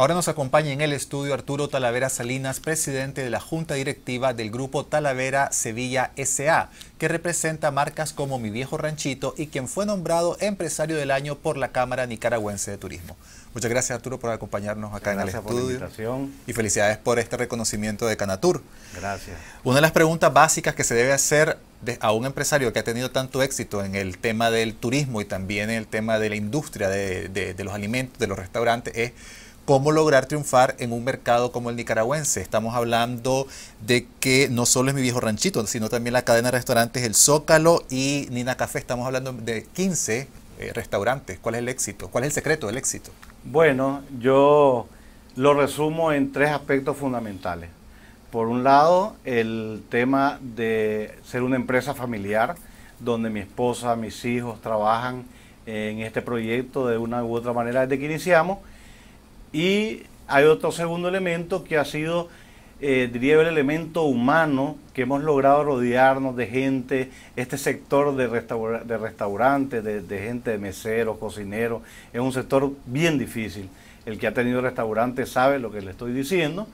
Ahora nos acompaña en el estudio Arturo Talavera Salinas, presidente de la Junta Directiva del Grupo Talavera Sevilla SA, que representa marcas como Mi Viejo Ranchito y quien fue nombrado empresario del año por la Cámara Nicaragüense de Turismo. Muchas gracias Arturo por acompañarnos acá en el estudio. invitación. Y felicidades por este reconocimiento de Canatur. Gracias. Una de las preguntas básicas que se debe hacer a un empresario que ha tenido tanto éxito en el tema del turismo y también en el tema de la industria de los alimentos, de los restaurantes, es cómo lograr triunfar en un mercado como el nicaragüense. Estamos hablando de que no solo es mi viejo ranchito, sino también la cadena de restaurantes El Zócalo y Nina Café. Estamos hablando de 15 eh, restaurantes. ¿Cuál es el éxito? ¿Cuál es el secreto del éxito? Bueno, yo lo resumo en tres aspectos fundamentales. Por un lado, el tema de ser una empresa familiar, donde mi esposa, mis hijos trabajan en este proyecto de una u otra manera desde que iniciamos. Y hay otro segundo elemento que ha sido, eh, el elemento humano, que hemos logrado rodearnos de gente, este sector de, de restaurantes, de, gente de meseros, cocineros, es un sector bien difícil. El que ha tenido restaurantes sabe lo que le estoy diciendo.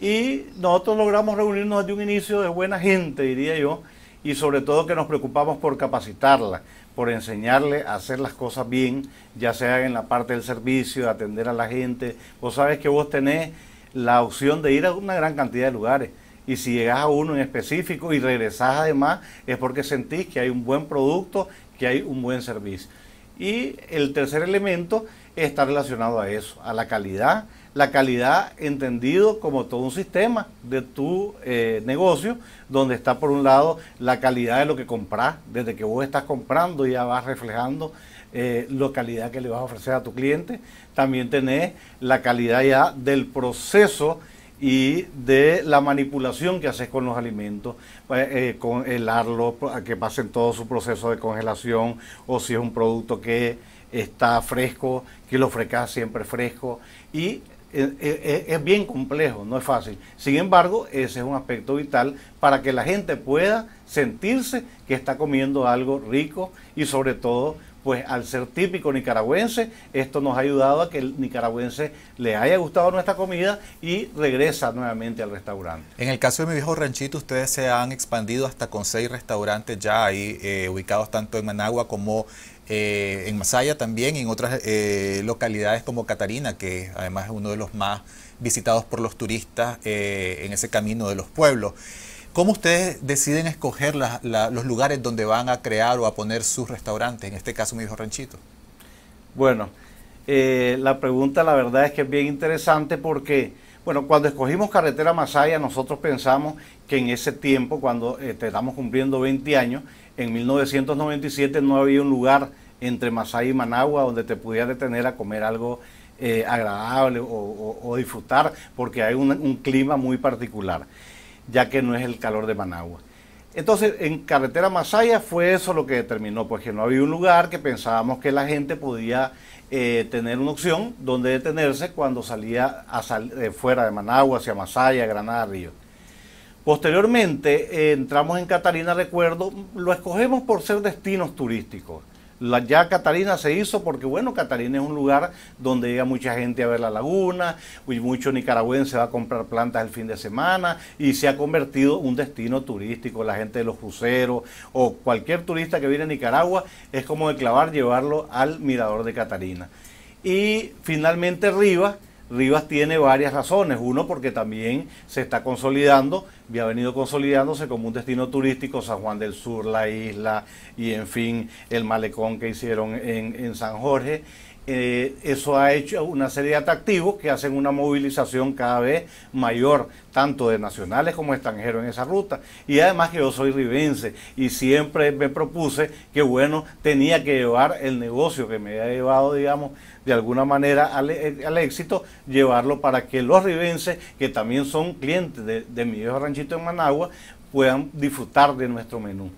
Y nosotros logramos reunirnos desde un inicio de buena gente, diría yo, y sobre todo que nos preocupamos por capacitarla, por enseñarle a hacer las cosas bien, ya sea en la parte del servicio, atender a la gente. Vos sabes que vos tenés la opción de ir a una gran cantidad de lugares. Y si llegás a uno en específico y regresás además, es porque sentís que hay un buen producto, que hay un buen servicio. Y el tercer elemento está relacionado a eso, a la calidad. La calidad entendido como todo un sistema de tu eh, negocio, donde está por un lado la calidad de lo que compras, desde que vos estás comprando ya vas reflejando eh, la calidad que le vas a ofrecer a tu cliente. También tenés la calidad ya del proceso y de la manipulación que haces con los alimentos, eh, eh congelarlo, que pasen todo su proceso de congelación, o si es un producto que está fresco, que lo frecas siempre fresco, y eh, eh, es bien complejo, no es fácil. Sin embargo, ese es un aspecto vital para que la gente pueda sentirse que está comiendo algo rico y sobre todo pues al ser típico nicaragüense, esto nos ha ayudado a que el nicaragüense le haya gustado nuestra comida y regresa nuevamente al restaurante. En el caso de mi viejo ranchito, ustedes se han expandido hasta con seis restaurantes ya ahí eh, ubicados tanto en Managua como eh, en Masaya también y en otras eh, localidades como Catarina, que además es uno de los más visitados por los turistas en ese camino de los pueblos. ¿Cómo ustedes deciden escoger los lugares donde van a crear o a poner sus restaurantes? En este caso, mi hijo Ranchito. Bueno, eh, la pregunta la verdad es que es bien interesante porque, bueno, cuando escogimos Carretera Masaya, nosotros pensamos que en ese tiempo, cuando eh, estamos cumpliendo 20 años, en 1997 no había un lugar entre Masaya y Managua donde te pudieras detener a comer algo eh, agradable o, disfrutar, porque hay un clima muy particular ya que no es el calor de Managua. Entonces, en carretera Masaya fue eso lo que determinó, pues que no había un lugar que pensábamos que la gente podía eh, tener una opción donde detenerse cuando salía eh, fuera de Managua, hacia Masaya, Granada, Río. Posteriormente, eh, entramos en Catalina, recuerdo, lo escogemos por ser destinos turísticos. La, ya Catarina se hizo porque, bueno, Catarina es un lugar donde llega mucha gente a ver la laguna, y mucho nicaragüense va a comprar plantas el fin de semana y se ha convertido un destino turístico. La gente de los cruceros o cualquier turista que viene a Nicaragua es como de clavar llevarlo al mirador de Catarina Y finalmente Rivas Rivas tiene varias razones. Uno, porque también se está consolidando y ha venido consolidándose como un destino turístico, San Juan del Sur, la isla y en fin, el malecón que hicieron en, en San Jorge eh, eso ha hecho una serie de atractivos que hacen una movilización cada vez mayor, tanto de nacionales como extranjeros en esa ruta. Y además que yo soy ribense y siempre me propuse que, bueno, tenía que llevar el negocio que me había llevado, digamos, de alguna manera al, eh, éxito, llevarlo para que los ribenses, que también son clientes de, de mi viejo ranchito en Managua, puedan disfrutar de nuestro menú.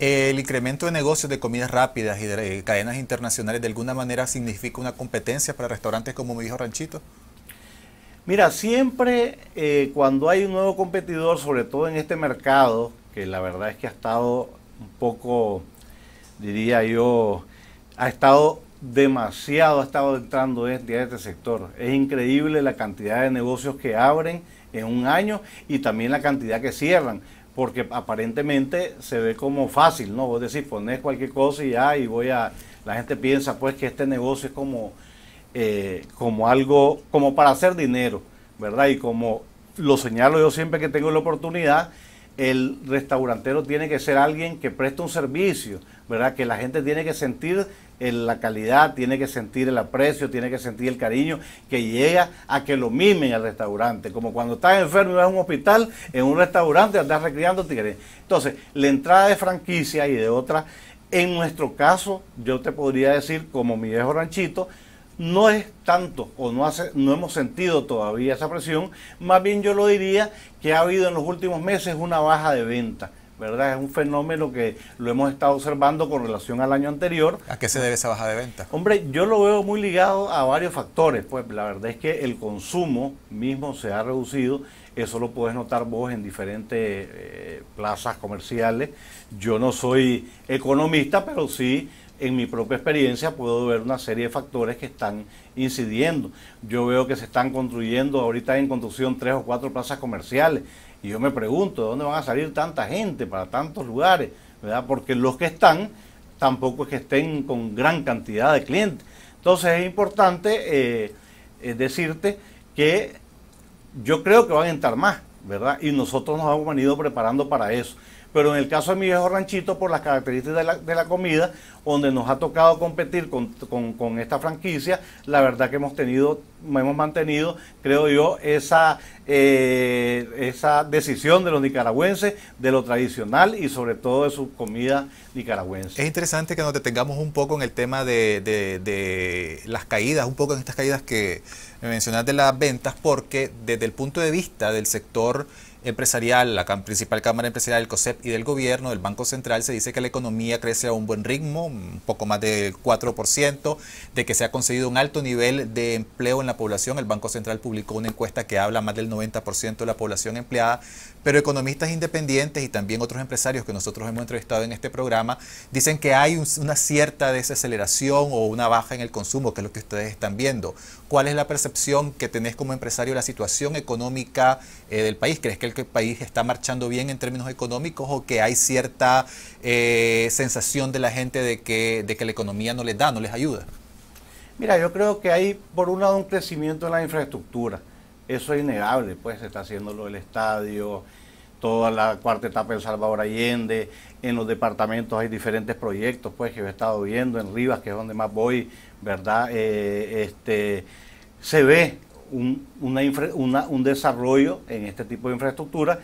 El incremento de negocios de comidas rápidas y de eh, cadenas internacionales de alguna manera significa una competencia para restaurantes como me dijo Ranchito. Mira, siempre eh, cuando hay un nuevo competidor, sobre todo en este mercado, que la verdad es que ha estado un poco, diría yo, ha estado demasiado, ha estado entrando en este, este sector. Es increíble la cantidad de negocios que abren en un año y también la cantidad que cierran porque aparentemente se ve como fácil, ¿no? Vos decís, pones cualquier cosa y ya, ah, y voy a... La gente piensa pues que este negocio es como, eh, como algo, como para hacer dinero, ¿verdad? Y como lo señalo yo siempre que tengo la oportunidad, el restaurantero tiene que ser alguien que presta un servicio, ¿verdad? Que la gente tiene que sentir la calidad, tiene que sentir el aprecio, tiene que sentir el cariño que llega a que lo mimen al restaurante. Como cuando estás enfermo y vas a un hospital, en un restaurante andas recreando tigres. Entonces, la entrada de franquicia y de otra, en nuestro caso, yo te podría decir, como mi viejo ranchito, no es tanto o no, hace, no hemos sentido todavía esa presión, más bien yo lo diría que ha habido en los últimos meses una baja de venta ¿verdad? Es un fenómeno que lo hemos estado observando con relación al año anterior. ¿A qué se debe esa baja de venta? Hombre, yo lo veo muy ligado a varios factores. Pues la verdad es que el consumo mismo se ha reducido. Eso lo puedes notar vos en diferentes eh, plazas comerciales. Yo no soy economista, pero sí en mi propia experiencia puedo ver una serie de factores que están incidiendo. Yo veo que se están construyendo ahorita en construcción tres o cuatro plazas comerciales. Y yo me pregunto, ¿de dónde van a salir tanta gente para tantos lugares? ¿verdad? Porque los que están tampoco es que estén con gran cantidad de clientes. Entonces es importante eh, eh, decirte que yo creo que van a entrar más, ¿verdad? Y nosotros nos hemos venido preparando para eso pero en el caso de mi viejo ranchito, por las características de la, comida, donde nos ha tocado competir con, esta franquicia, la verdad que hemos tenido, hemos mantenido, creo yo, esa, eh, esa decisión de los nicaragüenses, de lo tradicional y sobre todo de su comida nicaragüense. Es interesante que nos detengamos un poco en el tema de, las caídas, un poco en estas caídas que mencionaste, de las ventas, porque desde el punto de vista del sector empresarial, la principal cámara empresarial del COSEP y del gobierno, del Banco Central, se dice que la economía crece a un buen ritmo, un poco más del 4%, de que se ha conseguido un alto nivel de empleo en la población. El Banco Central publicó una encuesta que habla más del 90% de la población empleada, pero economistas independientes y también otros empresarios que nosotros hemos entrevistado en este programa dicen que hay una cierta desaceleración o una baja en el consumo, que es lo que ustedes están viendo. ¿Cuál es la percepción que tenés como empresario de la situación económica eh, del país? ¿Crees que el, país está marchando bien en términos económicos o que hay cierta eh, sensación de la gente de que, de que la economía no les da, no les ayuda? Mira, yo creo que hay por un lado un crecimiento en la infraestructura. Eso es innegable, pues se está haciendo lo del estadio, toda la cuarta etapa en Salvador Allende, en los departamentos hay diferentes proyectos, pues que yo he estado viendo, en Rivas, que es donde más voy, ¿verdad? Eh, este, se ve un, un desarrollo en este tipo de infraestructura,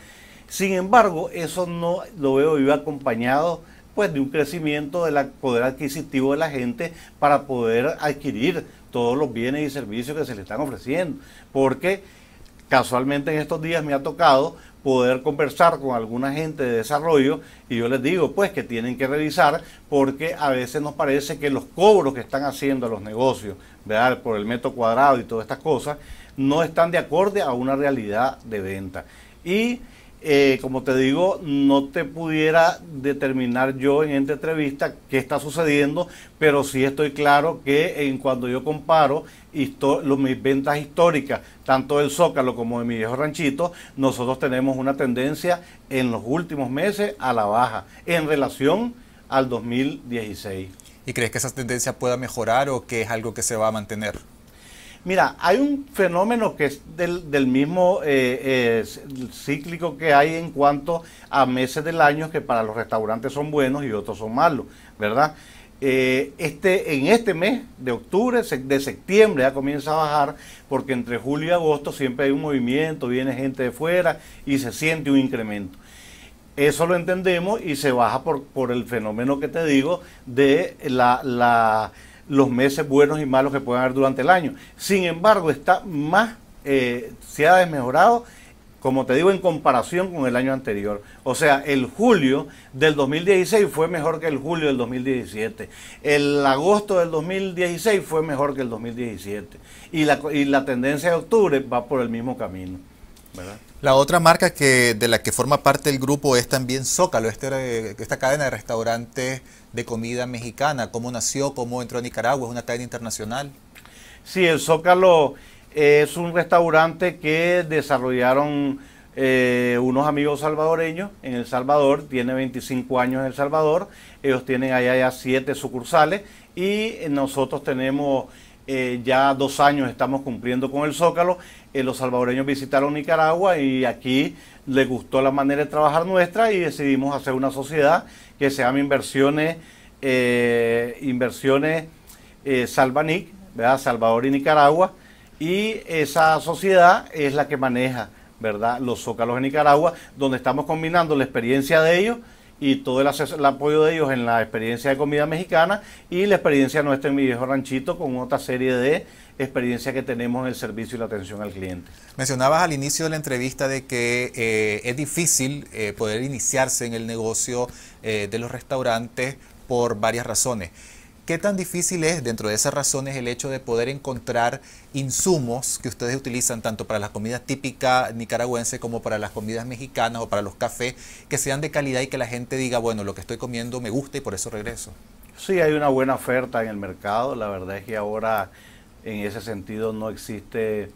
sin embargo, eso no lo veo yo acompañado pues de un crecimiento del poder adquisitivo de la gente para poder adquirir todos los bienes y servicios que se le están ofreciendo. Porque casualmente en estos días me ha tocado poder conversar con alguna gente de desarrollo y yo les digo pues que tienen que revisar porque a veces nos parece que los cobros que están haciendo a los negocios, ¿verdad? por el metro cuadrado y todas estas cosas, no están de acorde a una realidad de venta. Y eh, como te digo, no te pudiera determinar yo en esta entrevista qué está sucediendo, pero sí estoy claro que en cuando yo comparo mis ventas históricas, tanto del Zócalo como de mi viejo ranchito, nosotros tenemos una tendencia en los últimos meses a la baja en relación al 2016. ¿Y crees que esa tendencia pueda mejorar o que es algo que se va a mantener? Mira, hay un fenómeno que es del, mismo eh, eh, cíclico que hay en cuanto a meses del año que para los restaurantes son buenos y otros son malos, ¿verdad? Eh, este, en este mes de octubre, de septiembre ya comienza a bajar porque entre julio y agosto siempre hay un movimiento, viene gente de fuera y se siente un incremento. Eso lo entendemos y se baja por, por el fenómeno que te digo de la, la los meses buenos y malos que pueden haber durante el año. Sin embargo, está más, eh, se ha desmejorado, como te digo, en comparación con el año anterior. O sea, el julio del 2016 fue mejor que el julio del 2017. El agosto del 2016 fue mejor que el 2017. y la tendencia de octubre va por el mismo camino. La otra marca que, de la que forma parte el grupo es también Zócalo, este, eh, esta cadena de restaurantes de comida mexicana. ¿Cómo nació? ¿Cómo entró a Nicaragua? ¿Es una cadena internacional? Sí, el Zócalo eh, es un restaurante que desarrollaron eh, unos amigos salvadoreños en El Salvador, tiene 25 años en El Salvador, ellos tienen allá ya siete sucursales y nosotros tenemos eh, ya dos años estamos cumpliendo con el Zócalo. Eh, los salvadoreños visitaron Nicaragua y aquí les gustó la manera de trabajar nuestra y decidimos hacer una sociedad que se llama Inversiones, eh, Inversiones Salvanic, ¿verdad? Salvador y Nicaragua. Y esa sociedad es la que maneja los Zócalos en Nicaragua, donde estamos combinando la experiencia de ellos y todo el, apoyo de ellos en la experiencia de comida mexicana y la experiencia nuestra en mi viejo ranchito con otra serie de experiencias que tenemos en el servicio y la atención al cliente. Mencionabas al inicio de la entrevista de que eh, es difícil eh, poder iniciarse en el negocio eh, de los restaurantes por varias razones. ¿Qué tan difícil es, dentro de esas razones, el hecho de poder encontrar insumos que ustedes utilizan tanto para las comidas típica nicaragüense como para las comidas mexicanas o para los cafés, que sean de calidad y que la gente diga, bueno, lo que estoy comiendo me gusta y por eso regreso? Sí, hay una buena oferta en el mercado. La verdad es que ahora en ese sentido no existe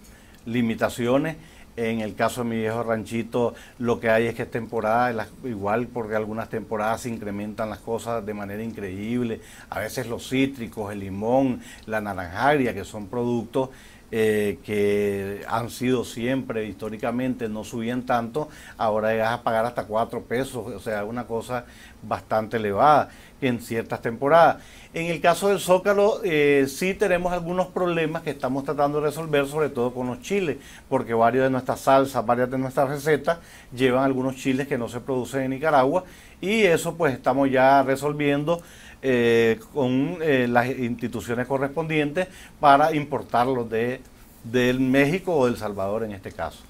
limitaciones. En el caso de mi viejo ranchito, lo que hay es que es temporada, igual porque algunas temporadas se incrementan las cosas de manera increíble. A veces los cítricos, el limón, la naranjaria, que son productos eh, que han sido siempre históricamente, no subían tanto, ahora llegas a pagar hasta cuatro pesos, o sea, una cosa bastante elevada en ciertas temporadas. En el caso del Zócalo, eh, sí tenemos algunos problemas que estamos tratando de resolver, sobre todo con los chiles, porque varios de nuestras salsas, varias de nuestras recetas llevan algunos chiles que no se producen en Nicaragua y eso pues estamos ya resolviendo eh, con eh, las instituciones correspondientes para importarlos de, del México o del Salvador en este caso.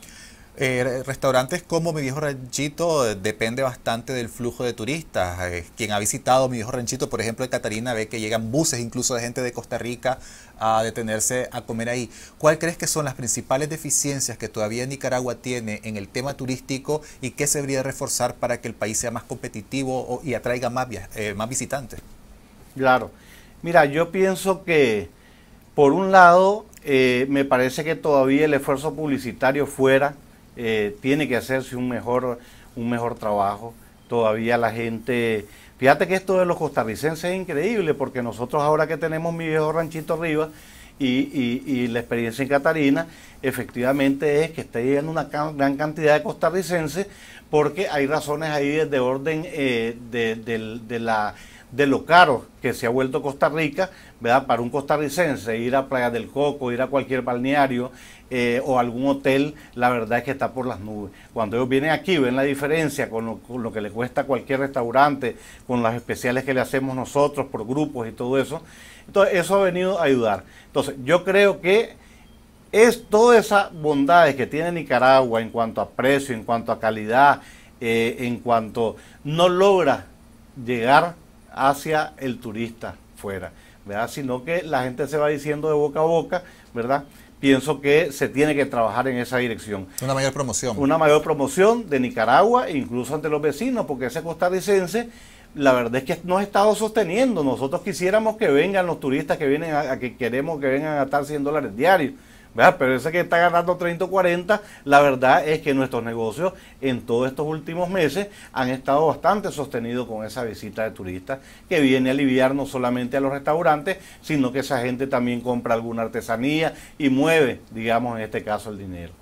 Eh, restaurantes como Mi Viejo Ranchito eh, depende bastante del flujo de turistas. Eh, quien ha visitado Mi Viejo Ranchito, por ejemplo, de Catarina, ve que llegan buses incluso de gente de Costa Rica a detenerse a comer ahí. ¿Cuál crees que son las principales deficiencias que todavía Nicaragua tiene en el tema turístico y qué se debería reforzar para que el país sea más competitivo y atraiga más, más visitantes? Claro. Mira, yo pienso que, por un lado, me parece que todavía el esfuerzo publicitario fuera eh, tiene que hacerse un mejor, un mejor trabajo. Todavía la gente... Fíjate que esto de los costarricenses es increíble, porque nosotros ahora que tenemos mi viejo ranchito arriba, y, la experiencia en Catarina efectivamente es que está llegando una gran cantidad de costarricenses porque hay razones ahí de orden eh, de, la de lo caro que se ha vuelto Costa Rica, ¿verdad? Para un costarricense ir a Playa del Coco, ir a cualquier balneario eh, o algún hotel, la verdad es que está por las nubes. Cuando ellos vienen aquí, ven la diferencia con lo, que le cuesta cualquier restaurante, con las especiales que le hacemos nosotros por grupos y todo eso. Entonces, eso ha venido a ayudar. Entonces, yo creo que es todas esas bondades que tiene Nicaragua en cuanto a precio, en cuanto a calidad, eh, en cuanto no logra llegar hacia el turista fuera, ¿verdad? Sino que la gente se va diciendo de boca a boca, ¿verdad? Pienso que se tiene que trabajar en esa dirección. Una mayor promoción. Una mayor promoción de Nicaragua, incluso ante los vecinos, porque ese costarricense la verdad es que no ha estado sosteniendo. Nosotros quisiéramos que vengan los turistas que vienen, a, que queremos que vengan a estar 100 dólares diarios. Pero ese que está ganando 30 o 40, la verdad es que nuestros negocios en todos estos últimos meses han estado bastante sostenidos con esa visita de turistas que viene a aliviar no solamente a los restaurantes, sino que esa gente también compra alguna artesanía y mueve, digamos, en este caso el dinero.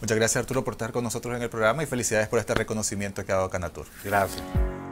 Muchas gracias Arturo por estar con nosotros en el programa y felicidades por este reconocimiento que ha dado Canatur. Gracias.